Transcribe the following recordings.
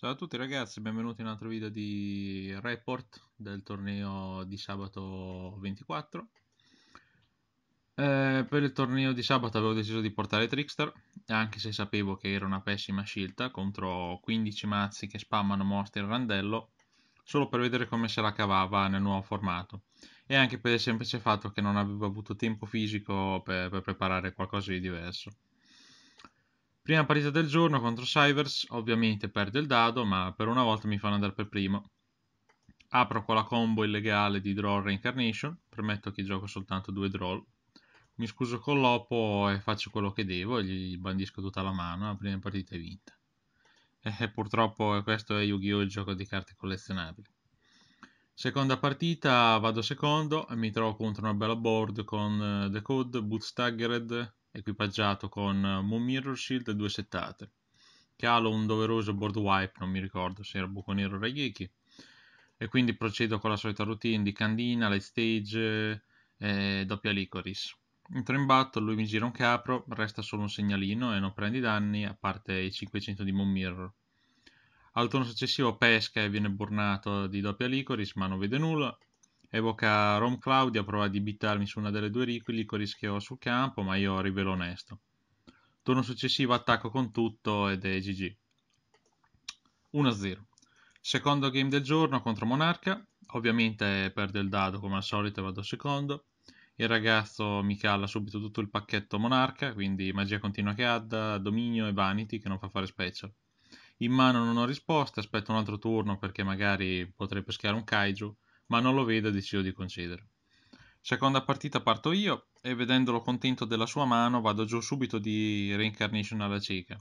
Ciao a tutti ragazzi, benvenuti in un altro video di report del torneo di sabato 24. Eh, per il torneo di sabato avevo deciso di portare Trickster, anche se sapevo che era una pessima scelta contro 15 mazzi che spammano morti e randello, solo per vedere come se la cavava nel nuovo formato. E anche per il semplice fatto che non avevo avuto tempo fisico per, per preparare qualcosa di diverso. Prima partita del giorno contro Shivers, ovviamente perde il dado, ma per una volta mi fanno andare per primo. Apro con la combo illegale di Draw Reincarnation, permetto che gioco soltanto due draw. Mi scuso con l'Opo e faccio quello che devo e gli bandisco tutta la mano, la prima partita è vinta. E eh, eh, purtroppo questo è Yu-Gi-Oh! il gioco di carte collezionabili. Seconda partita, vado secondo e mi trovo contro una bella board con eh, The Code, Bootstaggered, equipaggiato con eh, Moon Mirror Shield e due settate. Calo un doveroso board wipe, non mi ricordo se era buco nero o Rayeki. E quindi procedo con la solita routine di Candina, Light Stage e eh, doppia Licoris. Entro in battle, lui mi gira un capro, resta solo un segnalino e non prendi danni, a parte i 500 di Moon Mirror. Al turno successivo pesca e viene burnato di doppia Licoris, ma non vede nulla. Evoca Rom Claudia, prova a buttarmi su una delle due liquidico, rischio sul campo, ma io rivelo onesto. Turno successivo attacco con tutto ed è GG. 1-0. Secondo game del giorno contro Monarca. Ovviamente perde il dado come al solito e vado secondo. Il ragazzo mi calla subito tutto il pacchetto Monarca, quindi magia continua che adda, dominio e vanity che non fa fare special. In mano non ho risposte, aspetto un altro turno perché magari potrei pescare un kaiju ma non lo vedo e decido di concedere. Seconda partita parto io e vedendolo contento della sua mano vado giù subito di Reincarnation alla cieca.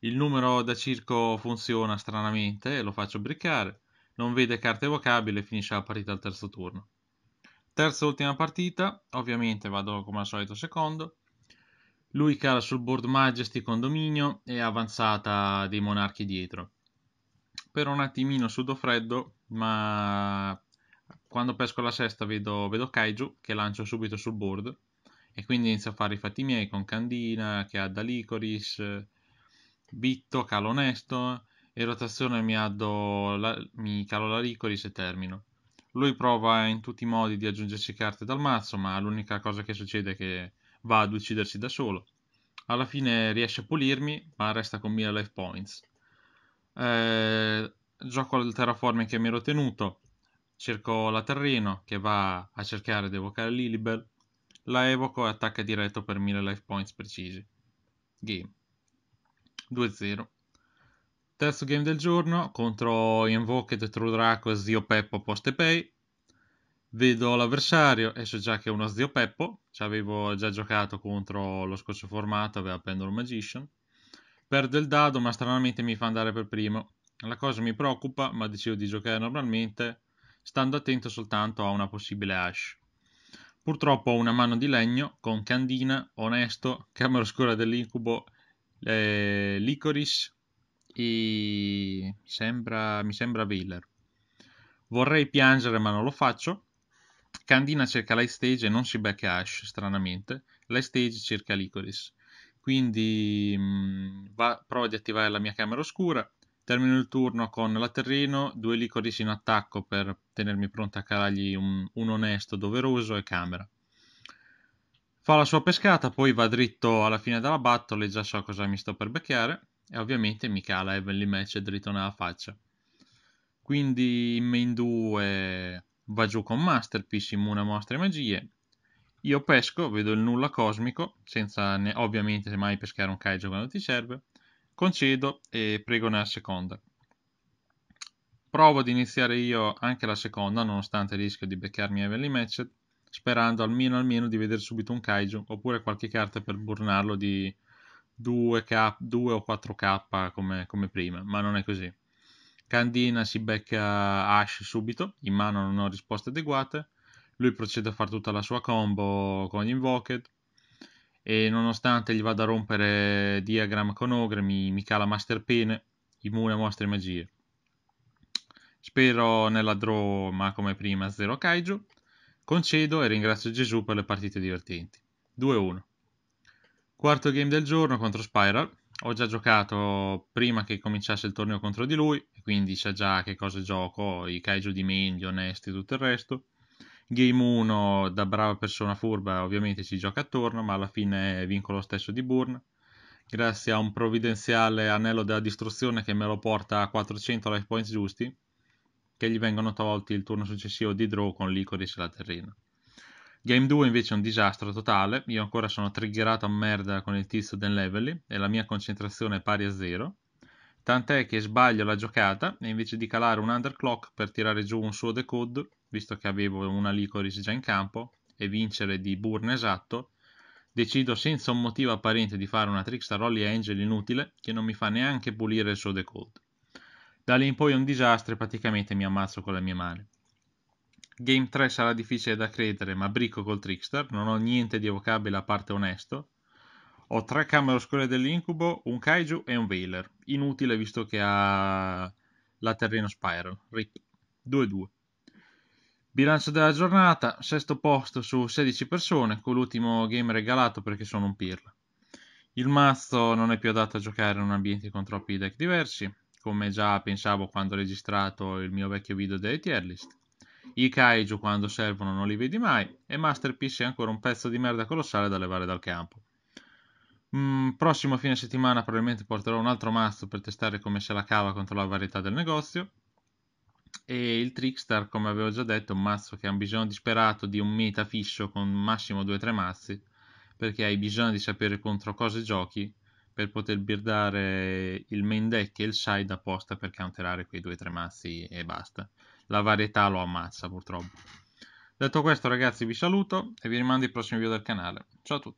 Il numero da circo funziona stranamente e lo faccio briccare. Non vede carte evocabili e finisce la partita al terzo turno. Terza e ultima partita, ovviamente vado come al solito secondo. Lui cala sul board Majesty con dominio e avanzata dei monarchi dietro. Per un attimino sudo freddo, ma quando pesco la sesta vedo, vedo Kaiju che lancio subito sul board e quindi inizio a fare i fatti miei con Candina che ha Dalicoris, Bitto, calo Nesto e rotazione mi, addo, la, mi calo la Licoris e termino. Lui prova in tutti i modi di aggiungersi carte dal mazzo, ma l'unica cosa che succede è che va ad uccidersi da solo. Alla fine riesce a pulirmi, ma resta con 1000 life points. Eh, gioco al terraforming che mi ero tenuto, cerco la Terreno che va a cercare di evocare Lilibel, la evoco e attacca diretto per 1000 life points precisi. Game 2-0. Terzo game del giorno contro Invoked True Draco e Zio Peppo Poste Pay. Vedo l'avversario e so già che è uno Zio Peppo, ci avevo già giocato contro lo scorso formato, aveva Pendulum Magician. Perdo il dado ma stranamente mi fa andare per primo. La cosa mi preoccupa ma decido di giocare normalmente stando attento soltanto a una possibile hash. Purtroppo ho una mano di legno con Candina, Onesto, Camera Oscura dell'Incubo, eh, Licoris e mi sembra, mi sembra Wheeler. Vorrei piangere ma non lo faccio. Candina cerca Light Stage e non si becca Ash, stranamente. Light Stage cerca Licoris. Quindi mh, mm, va, provo ad attivare la mia camera oscura. Termino il turno con la Terrino, due licorici in attacco per tenermi pronto a carargli un, un onesto doveroso e camera. Fa la sua pescata, poi va dritto alla fine della battle e già so cosa mi sto per becchiare. E ovviamente mi cala Heavenly Match dritto nella faccia. Quindi in main 2 va giù con Masterpiece, immune a mostre e magie. Io pesco, vedo il nulla cosmico, senza ne- ovviamente mai pescare un kaiju quando ti serve concedo e prego nella seconda. Provo ad iniziare io anche la seconda, nonostante il rischio di beccarmi Heavenly Matched, sperando almeno almeno di vedere subito un kaiju, oppure qualche carta per burnarlo di 2K, 2 o 4K come, come prima, ma non è così. Candina si becca Ash subito, in mano non ho risposte adeguate, lui procede a fare tutta la sua combo con Invoked, e nonostante gli vada a rompere diagram con Ogre mi, mi cala Master Pen immune a mostre e magie. Spero nella draw ma come prima zero Kaiju. Concedo e ringrazio Gesù per le partite divertenti. 2-1. Quarto game del giorno contro Spiral. Ho già giocato prima che cominciasse il torneo contro di lui, quindi sa già che cosa gioco, i kaiju di Mendio, onesti e tutto il resto. Game 1 da brava persona furba ovviamente ci gioca attorno, ma alla fine vinco lo stesso di Burn. Grazie a un provvidenziale anello della distruzione che me lo porta a 400 life points giusti, che gli vengono tolti il turno successivo di draw con l'Icoris e la Terrena. Game 2 invece è un disastro totale, io ancora sono triggerato a merda con il tizio del Levelly e la mia concentrazione è pari a zero. Tant'è che sbaglio la giocata e invece di calare un underclock per tirare giù un suo decode visto che avevo una Licoris già in campo, e vincere di burn esatto, decido senza un motivo apparente di fare una trickster Holly Angel inutile che non mi fa neanche pulire il suo decode. Da lì in poi è un disastro e praticamente mi ammazzo con le mie mani. Game 3 sarà difficile da credere, ma bricco col trickster, non ho niente di evocabile a parte onesto. Ho tre camere oscure dell'incubo, un kaiju e un veiler. Inutile visto che ha la terreno spiral. Rip. 2-2. Bilancio della giornata, sesto posto su 16 persone, con l'ultimo game regalato perché sono un pirla. Il mazzo non è più adatto a giocare in ambienti con troppi deck diversi, come già pensavo quando ho registrato il mio vecchio video delle tier list. I kaiju quando servono non li vedi mai, e Masterpiece è ancora un pezzo di merda colossale da levare dal campo. Mm, prossimo fine settimana probabilmente porterò un altro mazzo per testare come se la cava contro la varietà del negozio. E il Trickstar, come avevo già detto, è un mazzo che ha un bisogno disperato di un meta fisso con massimo 2-3 mazzi, perché hai bisogno di sapere contro cosa giochi per poter buildare il main deck e il side apposta per counterare quei 2-3 mazzi e basta. La varietà lo ammazza purtroppo. Detto questo ragazzi vi saluto e vi rimando ai prossimi video del canale. Ciao a tutti!